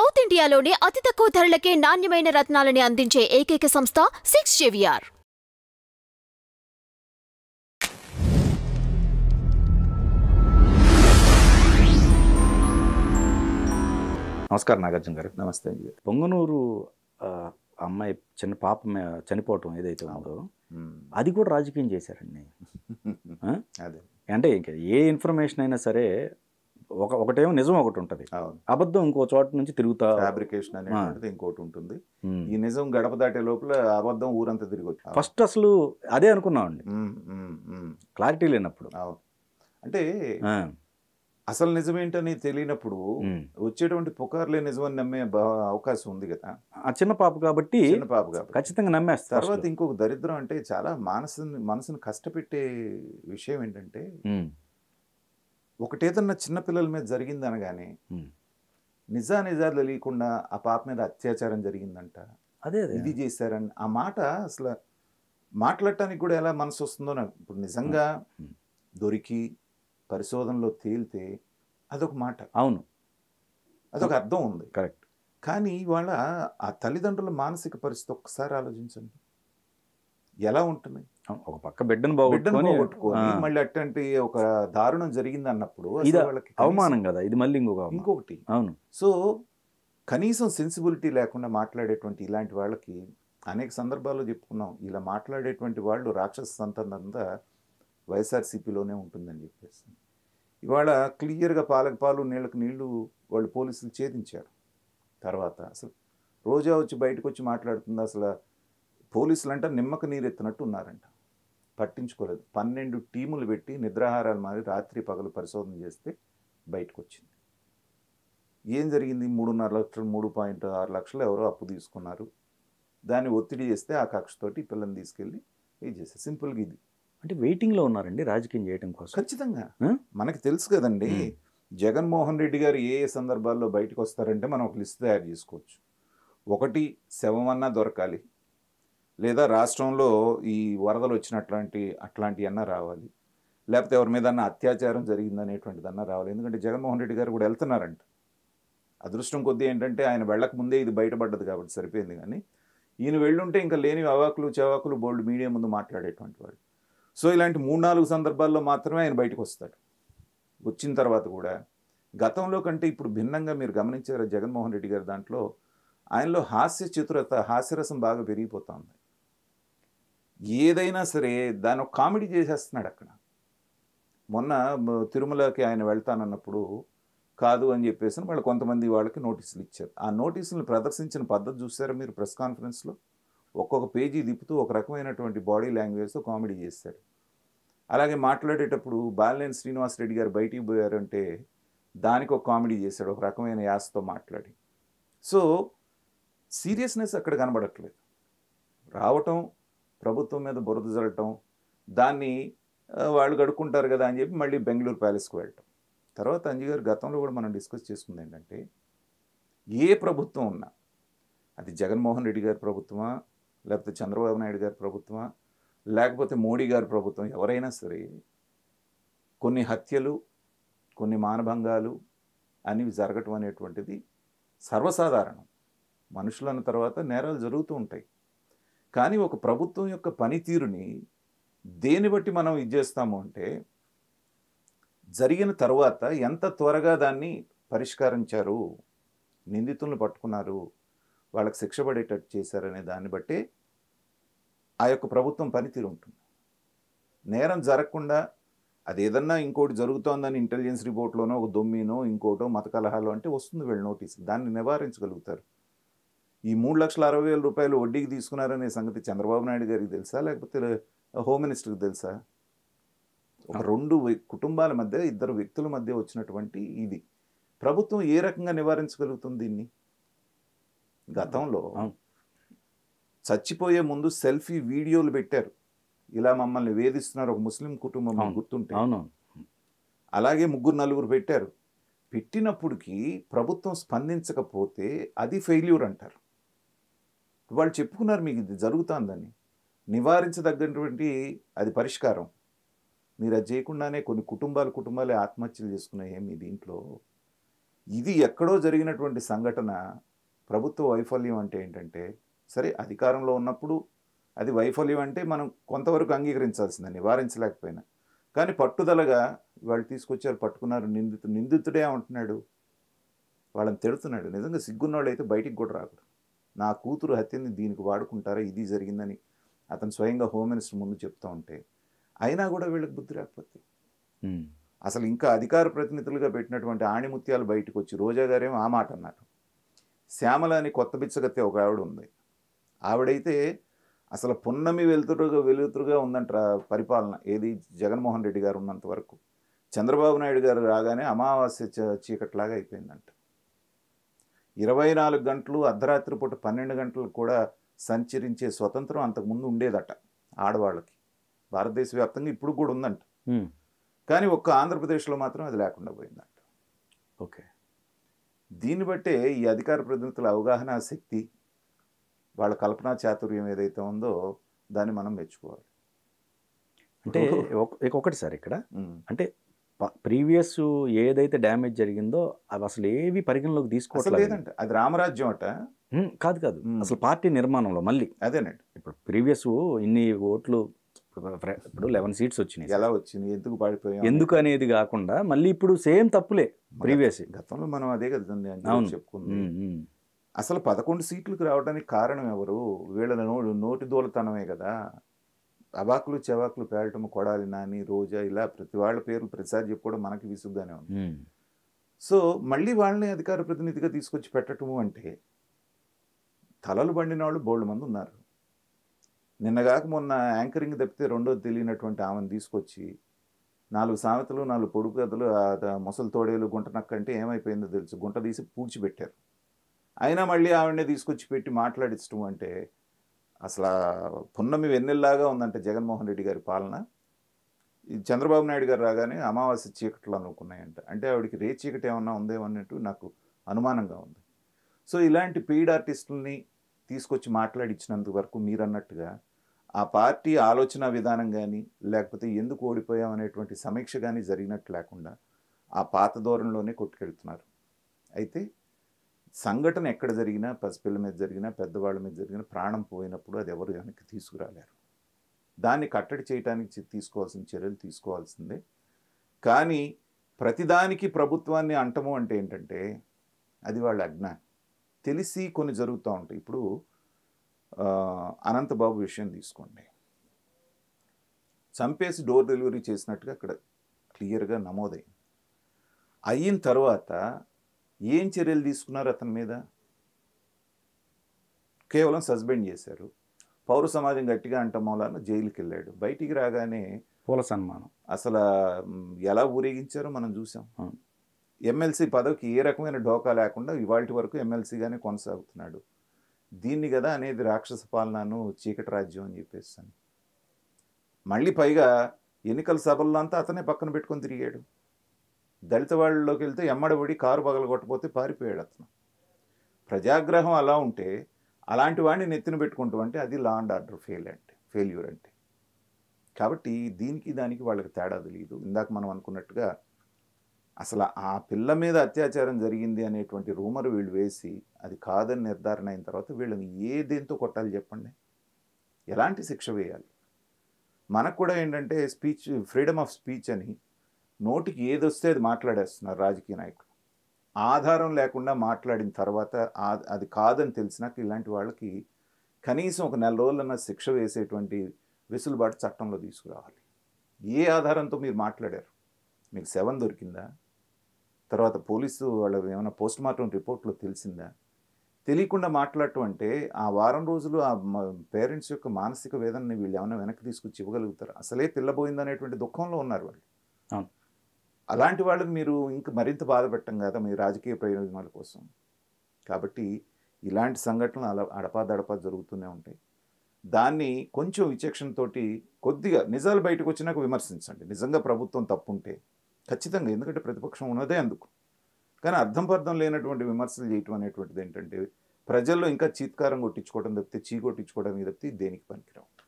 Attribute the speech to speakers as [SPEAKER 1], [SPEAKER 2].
[SPEAKER 1] south ఇండియాలోనే అతి తక్కువ ధరలకే నాణ్యమైన రత్నాలని అందించే ఏకైక సంస్థ సిక్స్ జేవిఆర్ నమస్కారం నాగార్జున గారు నమస్తే పొంగనూరు అమ్మాయి చిన్న పాప చనిపోవటం ఏదైతే ఉందో అది కూడా రాజకీయం చేశారండి అదే అంటే ఇంకా ఏ ఇన్ఫర్మేషన్ అయినా సరే ఒక ఒకటేమో నిజం ఒకటి ఉంటుంది అబద్ధం ఇంకో చోట
[SPEAKER 2] నుంచి తిరుగుతా ఫ్యాబ్రికేషన్ అనేది ఇంకోటి ఉంటుంది ఈ నిజం గడప దాటే లోపల అబద్ధం ఊరంతా తిరిగి ఫస్ట్ అసలు అదే అనుకున్నామండి క్లారిటీ లేనప్పుడు అంటే అసలు నిజమేంటని తెలియనప్పుడు వచ్చేటువంటి పుకార్లే నిజమని నమ్మే అవకాశం ఉంది కదా ఆ చిన్న పాప కాబట్టి చిన్న పాప కాబట్టి ఖచ్చితంగా నమ్మేస్తారు తర్వాత ఇంకొక దరిద్రం అంటే చాలా మనసు మనసును కష్టపెట్టే విషయం ఏంటంటే ఒకటేదన్నా చిన్నపిల్లల మీద జరిగింది అనగానే నిజా నిజాలు తెలియకుండా ఆ పాప మీద అత్యాచారం జరిగిందంట అదే ఇది చేశారని ఆ మాట అసలు మాట్లాడటానికి కూడా ఎలా మనసు వస్తుందో నాకు ఇప్పుడు నిజంగా దొరికి పరిశోధనలో తేలితే అదొక మాట అవును అదొక అర్థం ఉంది కరెక్ట్ కానీ ఇవాళ ఆ తల్లిదండ్రుల మానసిక పరిస్థితి ఒక్కసారి ఆలోచించండి
[SPEAKER 1] ఎలా ఉంటుంది ఒక పక్క బిడ్డను బాగుట్టుకొని మళ్ళీ
[SPEAKER 2] అట్లాంటి ఒక దారుణం జరిగింది అన్నప్పుడు ఇది అవమానం కదా ఇది మళ్ళీ ఇంకొక ఇంకొకటి అవును సో కనీసం సెన్సిబిలిటీ లేకుండా మాట్లాడేటువంటి ఇలాంటి వాళ్ళకి అనేక సందర్భాల్లో చెప్పుకున్నాం ఇలా మాట్లాడేటువంటి వాళ్ళు రాక్షస సంతానంతా వైఎస్ఆర్సీపీలోనే ఉంటుందని చెప్పేసి ఇవాళ క్లియర్గా పాలకు పాలు నీళ్ళకు నీళ్లు వాళ్ళు పోలీసులు ఛేదించారు తర్వాత అసలు రోజా వచ్చి బయటకు వచ్చి మాట్లాడుతుంది అసలు పోలీసులు అంట నిమ్మక నీరు ఎత్తినట్టు ఉన్నారంట పట్టించుకోలేదు పన్నెండు టీములు పెట్టి నిద్రాహారాలు మారి రాత్రి పగలు పరిశోధన చేస్తే బయటకు వచ్చింది ఏం జరిగింది మూడున్నర లక్షలు మూడు పాయింట్ ఆరు లక్షలు ఎవరో అప్పు తీసుకున్నారు దాన్ని ఒత్తిడి చేస్తే ఆ కక్షతోటి పిల్లని తీసుకెళ్ళి ఇది చేస్తారు సింపుల్గా ఇది అంటే వెయిటింగ్లో ఉన్నారండి రాజకీయం చేయడం కోసం ఖచ్చితంగా మనకు తెలుసు కదండి జగన్మోహన్ రెడ్డి గారు ఏ ఏ సందర్భాల్లో బయటకు వస్తారంటే మనం ఒక లిస్ట్ తయారు చేసుకోవచ్చు ఒకటి శవం అన్నా దొరకాలి లేదా రాష్ట్రంలో ఈ వరదలు వచ్చినట్లాంటి అన్నా రావాలి లేకపోతే ఎవరి మీద అత్యాచారం జరిగిందనేటువంటిదన్నా రావాలి ఎందుకంటే జగన్మోహన్ రెడ్డి గారు కూడా వెళ్తున్నారంట అదృష్టం కొద్దీ ఏంటంటే ఆయన వెళ్ళక ముందే ఇది బయటపడ్డది కాబట్టి సరిపోయింది కానీ ఈయన వెళ్ళుంటే ఇంకా లేని అవాకులు చవాకులు బోల్డ్ మీడియా ముందు మాట్లాడేటువంటి వాడు సో ఇలాంటి మూడు నాలుగు సందర్భాల్లో మాత్రమే ఆయన బయటకు వస్తాడు వచ్చిన తర్వాత కూడా గతంలో కంటే ఇప్పుడు భిన్నంగా మీరు గమనించారా జగన్మోహన్ రెడ్డి గారి దాంట్లో ఆయనలో హాస్య చతురత హాస్యరసం బాగా ఉంది ఏదైనా సరే దాని ఒక కామెడీ చేసేస్తున్నాడు అక్కడ మొన్న తిరుమలకి ఆయన వెళ్తానన్నప్పుడు కాదు అని చెప్పేసి వాళ్ళు కొంతమంది వాళ్ళకి నోటీసులు ఇచ్చారు ఆ నోటీసులను ప్రదర్శించిన పద్ధతి చూసారా మీరు ప్రెస్ కాన్ఫరెన్స్లో ఒక్కొక్క పేజీ దిప్పుతూ ఒక రకమైనటువంటి బాడీ లాంగ్వేజ్తో కామెడీ చేస్తాడు అలాగే మాట్లాడేటప్పుడు బాలినేని శ్రీనివాసరెడ్డి గారు బయటికి పోయారంటే దానికి ఒక కామెడీ చేశాడు ఒక రకమైన యాసతో మాట్లాడి సో సీరియస్నెస్ అక్కడ కనబడట్లేదు రావటం ప్రభుత్వం మీద బురద జరగటం దాన్ని వాళ్ళు గడుక్కుంటారు కదా అని చెప్పి మళ్ళీ బెంగళూరు ప్యాలెస్కి వెళ్ళటం తర్వాత అంజుగారు గతంలో కూడా మనం డిస్కస్ చేసుకుంది ఏంటంటే ఏ ప్రభుత్వం ఉన్నా అది జగన్మోహన్ రెడ్డి గారి ప్రభుత్వమా లేకపోతే చంద్రబాబు నాయుడు గారి ప్రభుత్వమా లేకపోతే మోడీ గారి ప్రభుత్వం ఎవరైనా సరే కొన్ని హత్యలు కొన్ని మానభంగాలు అనేవి జరగటం అనేటువంటిది సర్వసాధారణం మనుషులన్న తర్వాత నేరాలు జరుగుతూ ఉంటాయి కానీ ఒక ప్రభుత్వం యొక్క పనితీరుని దేని బట్టి మనం ఇది చేస్తాము అంటే జరిగిన తర్వాత ఎంత త్వరగా దాన్ని పరిష్కరించారు నిందితులను పట్టుకున్నారు వాళ్ళకి శిక్ష పడేటట్టు చేశారనే దాన్ని బట్టి ఆ యొక్క ప్రభుత్వం పనితీరు ఉంటుంది నేరం జరగకుండా అది ఏదన్నా ఇంకోటి జరుగుతోందని ఇంటెలిజెన్స్ రిపోర్ట్లోనో ఒక దొమ్మినో ఇంకోటో మత కలహాలు అంటే వస్తుంది వీళ్ళు నోటీస్ దాన్ని నివారించగలుగుతారు ఈ మూడు లక్షల అరవై వేల రూపాయలు వడ్డీకి తీసుకున్నారనే సంగతి చంద్రబాబు నాయుడు గారికి తెలుసా లేకపోతే హోమ్ మినిస్టర్కి తెలుసా ఒక రెండు కుటుంబాల మధ్య ఇద్దరు వ్యక్తుల మధ్య వచ్చినటువంటి ఇది ప్రభుత్వం ఏ రకంగా నివారించగలుగుతుంది దీన్ని గతంలో చచ్చిపోయే ముందు సెల్ఫీ వీడియోలు పెట్టారు ఇలా మమ్మల్ని వేధిస్తున్నారు ఒక ముస్లిం కుటుంబం గుర్తుంటే అలాగే ముగ్గురు నలుగురు పెట్టారు పెట్టినప్పటికీ ప్రభుత్వం స్పందించకపోతే అది ఫెయిల్యూర్ అంటారు వాళ్ళు చెప్పుకున్నారు మీకు ఇది జరుగుతుందని నివారించదగినటువంటి అది పరిష్కారం మీరు అది చేయకుండానే కొన్ని కుటుంబాలు కుటుంబాలే ఆత్మహత్యలు చేసుకున్నాయి మీ దీంట్లో ఇది ఎక్కడో జరిగినటువంటి సంఘటన ప్రభుత్వ వైఫల్యం అంటే ఏంటంటే సరే అధికారంలో ఉన్నప్పుడు అది వైఫల్యం అంటే మనం కొంతవరకు అంగీకరించాల్సిందే నివారించలేకపోయినా కానీ పట్టుదలగా వాళ్ళు తీసుకొచ్చారు పట్టుకున్నారు నిందితు నిందితుడే అంటున్నాడు వాళ్ళని తిడుతున్నాడు నిజంగా సిగ్గున్నోళ్ళు అయితే బయటికి కూడా రాకూడదు నా కూతురు హత్యని దీనికి వాడుకుంటారా ఇది జరిగిందని అతను స్వయంగా హోమ్ మినిస్టర్ ముందు చెప్తూ ఉంటే అయినా కూడా వీళ్ళకి బుద్ధి రాకపోతే అసలు ఇంకా అధికార ప్రతినిధులుగా పెట్టినటువంటి ఆణిముత్యాలు బయటకు వచ్చి రోజా గారేమో ఆ మాట అన్నారు శ్యామల అని కొత్త బిచ్చగత్తే ఒక ఆవిడ ఉంది ఆవిడైతే అసలు పున్నమి వెలుతురుగా వెలుతురుగా ఉందంట పరిపాలన ఏది జగన్మోహన్ రెడ్డి గారు ఉన్నంత వరకు చంద్రబాబు నాయుడు గారు రాగానే అమావాస్య చీకట్లాగా అయిపోయిందంట ఇరవై నాలుగు గంటలు అర్ధరాత్రి పూట పన్నెండు గంటలు కూడా సంచరించే స్వతంత్రం అంతకుముందు ఉండేదట ఆడవాళ్ళకి భారతదేశ వ్యాప్తంగా ఇప్పుడు కూడా ఉందంట కానీ ఒక్క ఆంధ్రప్రదేశ్లో మాత్రం అది లేకుండా పోయిందంట ఓకే దీన్ని బట్టే ఈ అధికార ప్రతినిధుల అవగాహన శక్తి వాళ్ళ కల్పనా చాతుర్యం ఏదైతే ఉందో దాన్ని మనం మెచ్చుకోవాలి అంటే ఒకటి సార్ ఇక్కడ
[SPEAKER 1] అంటే ప్రీవియస్ ఏదైతే డ్యామేజ్ జరిగిందో అవి అసలు ఏవి పరిగణలోకి తీసుకోవట్లేదు అది రామరాజ్యం అట కాదు కాదు అసలు పార్టీ నిర్మాణంలో మళ్ళీ అదేనండి ఇప్పుడు ప్రీవియస్ ఇన్ని ఓట్లు ఇప్పుడు లెవెన్ సీట్స్ వచ్చినాయి ఎలా వచ్చింది ఎందుకు పాడిపోయాం ఎందుకు అనేది కాకుండా మళ్ళీ ఇప్పుడు సేమ్ తప్పులే ప్రీవియస్
[SPEAKER 2] గతంలో మనం అదే కదా అవును
[SPEAKER 1] చెప్పుకుందాం
[SPEAKER 2] అసలు పదకొండు సీట్లకు రావడానికి కారణం ఎవరు వీళ్ళ నోటి దూలతనమే కదా అబాకులు చెవాకులు పేరటము కొడాలి నాని రోజా ఇలా ప్రతి వాళ్ళ పేర్లు ప్రతిసారి చెప్పుకోవడం మనకి విసుగ్గానే ఉంది సో మళ్ళీ వాళ్ళని అధికార ప్రతినిధిగా తీసుకొచ్చి పెట్టడము అంటే తలలు బండిన వాళ్ళు బోల్డ్ మంది ఉన్నారు నిన్నగాక మొన్న యాంకరింగ్ తప్పితే రెండోది తెలియనటువంటి ఆమెను తీసుకొచ్చి నాలుగు సామెతలు నాలుగు పొడుపు కథలు ముసలు తోడేలు గుంట నక్కంటే ఏమైపోయిందో తెలుసు గుంట తీసి పూడ్చిపెట్టారు అయినా మళ్ళీ ఆవిడనే తీసుకొచ్చి పెట్టి మాట్లాడించడం అంటే అసలు పున్నమి వెన్నెల్లాగా ఉందంటే జగన్మోహన్ రెడ్డి గారి పాలన చంద్రబాబు నాయుడు గారు రాగానే అమావాస్య చీకట్లు అనుకున్నాయంట అంటే ఆవిడకి రే చీకటి ఏమన్నా ఉందేమో అన్నట్టు నాకు అనుమానంగా ఉంది సో ఇలాంటి పెయిడ్ ఆర్టిస్టుల్ని తీసుకొచ్చి మాట్లాడించినంత వరకు మీరు అన్నట్టుగా ఆ పార్టీ ఆలోచన విధానం కానీ లేకపోతే ఎందుకు ఓడిపోయాం అనేటువంటి సమీక్ష కానీ జరిగినట్టు లేకుండా ఆ పాత ధోరణిలోనే కొట్టుకెళ్తున్నారు అయితే సంఘటన ఎక్కడ జరిగినా పసిపిల్ల మీద జరిగినా పెద్దవాళ్ళ మీద జరిగినా ప్రాణం పోయినప్పుడు అది ఎవరు వెనక్కి తీసుకురాలేరు దాన్ని కట్టడి చేయడానికి తీసుకోవాల్సిన చర్యలు తీసుకోవాల్సిందే కానీ ప్రతిదానికి ప్రభుత్వాన్ని అంటము అంటే ఏంటంటే అది వాళ్ళ అజ్ఞానం తెలిసి కొన్ని జరుగుతూ ఉంటాయి ఇప్పుడు అనంతబాబు విషయం తీసుకోండి చంపేసి డోర్ డెలివరీ చేసినట్టుగా అక్కడ క్లియర్గా నమోదైంది అయిన తర్వాత ఏం చర్యలు తీసుకున్నారు అతని మీద కేవలం సస్పెండ్ చేశారు పౌర సమాజం గట్టిగా అంట మౌలాన జైలుకి వెళ్ళాడు బయటికి రాగానే పూల సన్మానం అసలు ఎలా ఊరేగించారో మనం చూసాం ఎమ్మెల్సీ పదవికి ఏ రకమైన ఢోకా లేకుండా ఇవాళ వరకు ఎమ్మెల్సీగానే కొనసాగుతున్నాడు దీన్ని కదా అనేది రాక్షస పాలనను చీకటి రాజ్యం అని చెప్పేసి మళ్ళీ పైగా ఎన్నికల సభల్లో అంతా అతనే పక్కన పెట్టుకొని తిరిగాడు దళిత వాళ్ళలోకి వెళ్తే ఎమ్మడబడి కారు పగలగొట్టపోతే పారిపోయాడు అతను ప్రజాగ్రహం అలా ఉంటే అలాంటి వాడిని నెత్తిన పెట్టుకుంటాం అంటే అది లా అండ్ ఆర్డర్ ఫెయిల్ అంటే ఫెయిల్యూర్ అంటే కాబట్టి దీనికి దానికి వాళ్ళకి తేడా తెలియదు ఇందాక మనం అనుకున్నట్టుగా అసలు ఆ పిల్ల మీద అత్యాచారం జరిగింది అనేటువంటి రూమర్ వీళ్ళు వేసి అది కాదని నిర్ధారణ అయిన తర్వాత వీళ్ళని ఏ దేంతో కొట్టాలి చెప్పండి ఎలాంటి శిక్ష వేయాలి మనకు కూడా ఏంటంటే స్పీచ్ ఫ్రీడమ్ ఆఫ్ స్పీచ్ అని నోటికి ఏది వస్తే అది మాట్లాడేస్తున్నారు రాజకీయ నాయకులు ఆధారం లేకుండా మాట్లాడిన తర్వాత అది కాదని తెలిసినాక ఇలాంటి వాళ్ళకి కనీసం ఒక నెల రోజులన్న శిక్ష వేసేటువంటి వెసులుబాటు చట్టంలో తీసుకురావాలి ఏ ఆధారంతో మీరు మాట్లాడారు మీకు సెవెన్ దొరికిందా తర్వాత పోలీసు వాళ్ళ ఏమైనా పోస్ట్ మార్టం రిపోర్ట్లో తెలిసిందా తెలియకుండా మాట్లాడటం అంటే ఆ వారం రోజులు ఆ పేరెంట్స్ యొక్క మానసిక వేదనని వీళ్ళు ఏమైనా వెనక్కి తీసుకొచ్చి ఇవ్వగలుగుతారు అసలే పిల్లబోయిందనేటువంటి దుఃఖంలో ఉన్నారు వాళ్ళు అలాంటి వాళ్ళని మీరు ఇంకా మరింత బాధపెట్టం కదా మీ రాజకీయ ప్రయోజనాల కోసం కాబట్టి ఇలాంటి సంఘటనలు అలా అడపాదడపా జరుగుతూనే ఉంటాయి దాన్ని కొంచెం విచక్షణతో కొద్దిగా నిజాలు బయటకు వచ్చినాక విమర్శించండి నిజంగా ప్రభుత్వం తప్పుంటే ఖచ్చితంగా ఎందుకంటే ప్రతిపక్షం ఉన్నదే అందుకు కానీ అర్థం అర్థం లేనటువంటి విమర్శలు చేయటం అనేటువంటిది ఏంటంటే ప్రజల్లో ఇంకా చీత్కారం కొట్టించుకోవడం తప్పితే చీ కొట్టించుకోవడం తప్పితే దేనికి పనికిరావు